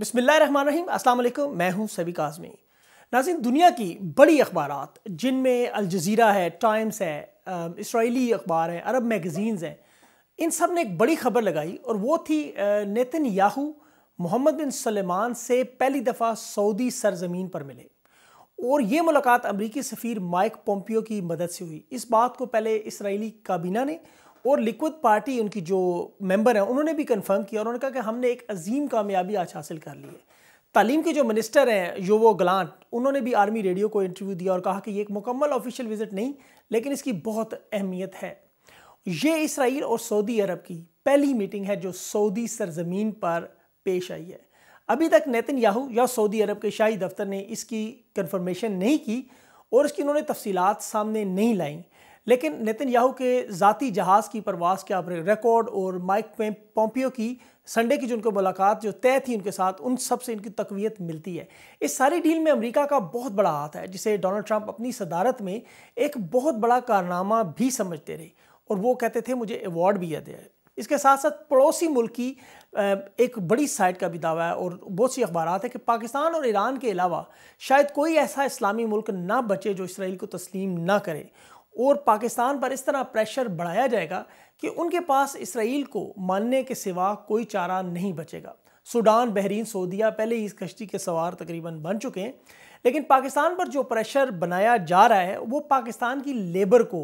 बिसमीम अल्लाम मैं हूं सभी आज़मी नाजिन दुनिया की बड़ी अखबार जिनमें अलज़ीरा है टाइम्स है इसराइली अखबार हैं अरब मैगज़ीन्स हैं इन सब ने एक बड़ी ख़बर लगाई और वो थी Netanyahu Mohammed bin Salman से पहली दफ़ा सऊदी सरजमीन पर मिले और ये मुलाकात अमरीकी सफ़ीर माइक पोम्पियो की मदद से हुई इस बात को पहले इसराइली काबीना ने और लिक्विड पार्टी उनकी जो मेंबर हैं उन्होंने भी कंफर्म किया और उन्होंने कहा कि हमने एक अजीम कामयाबी आज हासिल कर ली है तालीम के जो मिनिस्टर हैं योवो ग्लांट उन्होंने भी आर्मी रेडियो को इंटरव्यू दिया और कहा कि ये एक मुकम्मल ऑफिशियल विज़िट नहीं लेकिन इसकी बहुत अहमियत है ये इसराइल और सऊदी अरब की पहली मीटिंग है जो सऊदी सरजमीन पर पेश आई है अभी तक नितिन याहू या सऊदी अरब के शाही दफ्तर ने इसकी कन्फर्मेशन नहीं की और इसकी उन्होंने तफसीलत सामने नहीं लाई लेकिन नितिन याहू के ज़ाती जहाज़ की परवास के अपने रिकॉर्ड और माइक पोम्पियो की संडे की जो उनको मुलाकात जो तय थी उनके साथ उन सब से इनकी तकवीत मिलती है इस सारी डील में अमेरिका का बहुत बड़ा हाथ है जिसे डोनाल्ड ट्रंप अपनी सदारत में एक बहुत बड़ा कारनामा भी समझते रहे और वो कहते थे मुझे अवार्ड भी दिया है इसके साथ साथ पड़ोसी मुल्क की एक बड़ी साइड का भी दावा है और बहुत सी अखबार है कि पाकिस्तान और ईरान के अलावा शायद कोई ऐसा इस्लामी मुल्क ना बचे जो इसराइल को तस्लीम ना करे और पाकिस्तान पर इस तरह प्रेशर बढ़ाया जाएगा कि उनके पास इसराइल को मानने के सिवा कोई चारा नहीं बचेगा सूडान बहरीन सऊदिया पहले ही इस कश्ती के सवार तकरीबन बन चुके हैं लेकिन पाकिस्तान पर जो प्रेशर बनाया जा रहा है वो पाकिस्तान की लेबर को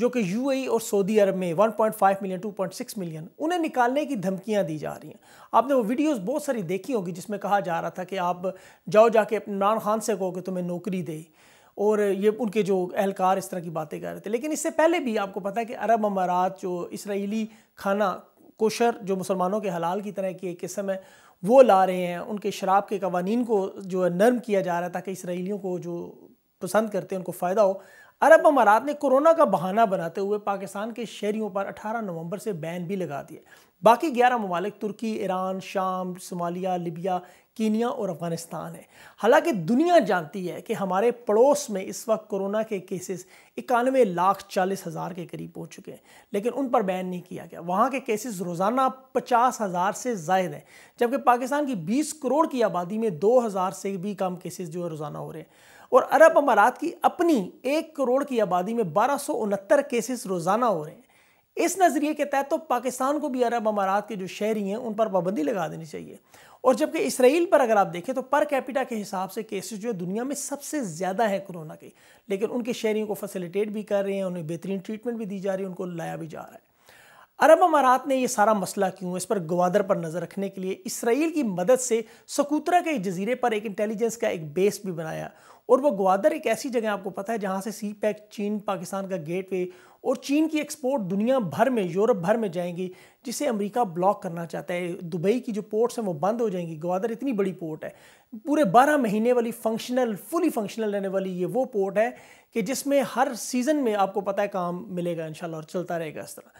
जो कि यूएई और सऊदी अरब में 1.5 मिलियन 2.6 मिलियन उन्हें निकालने की धमकियां दी जा रही हैं आपने वो वीडियोस बहुत सारी देखी होगी जिसमें कहा जा रहा था कि आप जाओ जाके इमरान खान से कहो कि तुम्हें नौकरी दे और ये उनके जो एहलकार इस तरह की बातें कर रहे थे लेकिन इससे पहले भी आपको पता है कि अरब अमारात जो इसराइली खाना कोशर जो मुसलमानों के हलाल की तरह की एक किस्म है वो ला रहे हैं उनके शराब के कवानीन को जो है नर्म किया जा रहा है ताकि इसराइलियों को जो पसंद करते हैं उनको फ़ायदा हो अरब अमारात ने कोरोना का बहाना बनाते हुए पाकिस्तान के शहरीों पर 18 नवंबर से बैन भी लगा दिए बाकी 11 ममालिक तुर्की ईरान शाम सोमालिया लिबिया कीनिया और अफगानिस्तान है हालांकि दुनिया जानती है कि हमारे पड़ोस में इस वक्त कोरोना के केसेस इक्यानवे लाख चालीस हज़ार के करीब हो चुके हैं लेकिन उन पर बैन नहीं किया गया वहाँ के केसेस रोज़ाना पचास हज़ार से जायद हैं जबकि पाकिस्तान की बीस करोड़ की आबादी में दो हज़ार से भी कम केसेज़ जो है रोज़ाना हो रहे हैं और अरब अमारात की अपनी एक करोड़ की आबादी में बारह केसेस रोज़ाना हो रहे हैं इस नज़रिए के तहत तो पाकिस्तान को भी अरब अमारात के जो शहरी हैं उन पर पाबंदी लगा देनी चाहिए और जबकि इसराइल पर अगर आप देखें तो पर कैपिटा के हिसाब से केसेस जो है दुनिया में सबसे ज़्यादा है कोरोना के लेकिन उनके शहरीों को फैसिलिटेट भी कर रहे हैं उन्हें बेहतरीन ट्रीटमेंट भी दी जा रही है उनको लाया भी जा रहा है अरब अमारात ने यह सारा मसला क्यों इस पर गवादर पर नज़र रखने के लिए इसराइल की मदद से सकूतरा के जजीरे पर एक इंटेलिजेंस का एक बेस भी बनाया और वो गवादर एक ऐसी जगह आपको पता है जहाँ से सी पैक चीन पाकिस्तान का गेटवे और चीन की एक्सपोर्ट दुनिया भर में यूरोप भर में जाएंगी जिसे अमेरिका ब्लॉक करना चाहता है दुबई की जो पोर्ट्स हैं वो बंद हो जाएंगी ग्वादर इतनी बड़ी पोर्ट है पूरे बारह महीने वाली फंक्शनल फुली फंक्शनल रहने वाली ये वो पोर्ट है कि जिसमें हर सीज़न में आपको पता है काम मिलेगा इन और चलता रहेगा इस तरह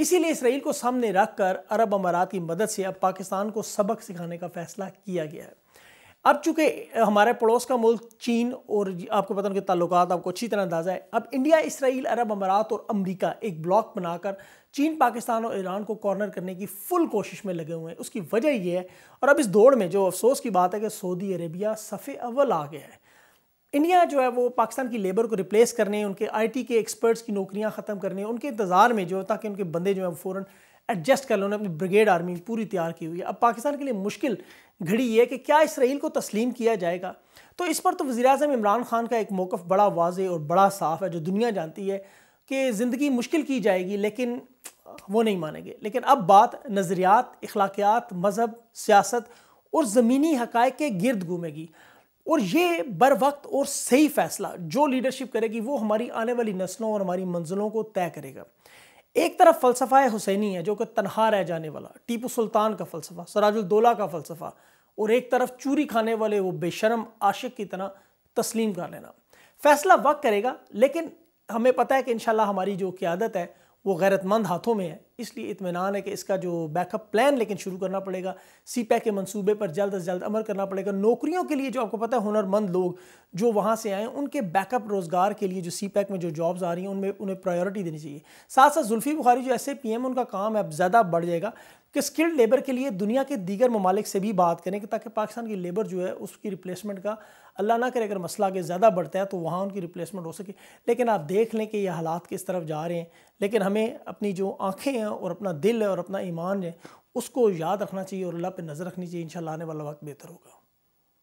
इसीलिए इसराइल को सामने रखकर अरब अमारात की मदद से अब पाकिस्तान को सबक सिखाने का फैसला किया गया है अब चूंकि हमारे पड़ोस का मुल्क चीन और आपको पता उनके ताल्लुक आपको अच्छी तरह अंदाजा है अब इंडिया इसराइल अरब अमारात और अमरीका एक ब्लॉक बनाकर चीन पाकिस्तान और ईरान को कॉर्नर करने की फुल कोशिश में लगे हुए हैं उसकी वजह यह है और अब इस दौड़ में जो अफसोस की बात है कि सऊदी अरेबिया सफ़े अव्वल आ गया है इंडिया जो है वो पाकिस्तान की लेबर को रिप्लेस करने उनके आईटी के एक्सपर्ट्स की नौकरियां ख़त्म करने उनके इंतज़ार में जो है ताकि उनके बंदे जो है फ़ौरन एडजस्ट कर लें उन्होंने अपनी ब्रिगेड आर्मी पूरी तैयार की हुई है अब पाकिस्तान के लिए मुश्किल घड़ी ये है कि क्या इसराइल को तस्लीम किया जाएगा तो इस पर तो वज़ी अजम इमरान खान का एक मौक़ बड़ा वाज और बड़ा साफ है जो दुनिया जानती है कि ज़िंदगी मुश्किल की जाएगी लेकिन वो नहीं मानेंगे लेकिन अब बात नज़रियात अखलाकियात मज़हब सियासत और ज़मीनी हक़ के गर्द घूमेगी और ये बर वक्त और सही फैसला जो लीडरशिप करेगी वो हमारी आने वाली नस्लों और हमारी मंजिलों को तय करेगा एक तरफ फ़लसफ़ा हुसैनी है जो कि तनहा रह जाने वाला टीपू सुल्तान का फ़लसफ़ा सराजुलदौला का फ़लसफ़ा और एक तरफ चूरी खाने वाले वो बेशरम आशिक की तरह तस्लीम कर लेना फैसला वक्त करेगा लेकिन हमें पता है कि इन हमारी जो क्यादत है वो गैरतमंद हाथों में है इसलिए इतमान है कि इसका जो बैकअप प्लान लेकिन शुरू करना पड़ेगा सी पैक के मंसूबे पर जल्द अज जल्द अमल करना पड़ेगा नौकरियों के लिए जो आपको पता है हुनरमंद लोग जो वहाँ से आएँ उनके बैकअप रोज़गार के लिए जो सी पैक में जो जॉब्स आ रही हैं उनमें उन्हें प्रायोरिटी देनी चाहिए साथ साथ जुल्फी बुखारी जो ऐसे पी एम उनका काम है अब ज़्यादा बढ़ जाएगा कि स्किल्ड लेबर के लिए दुनिया के दीगर ममालिक से भी बात करें कि ताकि पाकिस्तान की लेबर जो है उसकी रिप्लेसमेंट का अल्लाह ना करे अगर मसला आगे ज़्यादा बढ़ता है तो वहाँ उनकी रिप्लेसमेंट हो सके लेकिन आप देख लें कि ये हालात किस तरफ जा रहे हैं लेकिन हमें अपनी जो आँखें हैं और अपना दिल है और अपना ईमान है उसको याद रखना चाहिए और अल्लाह पर नज़र रखनी चाहिए इन आने वाला वक्त बेहतर होगा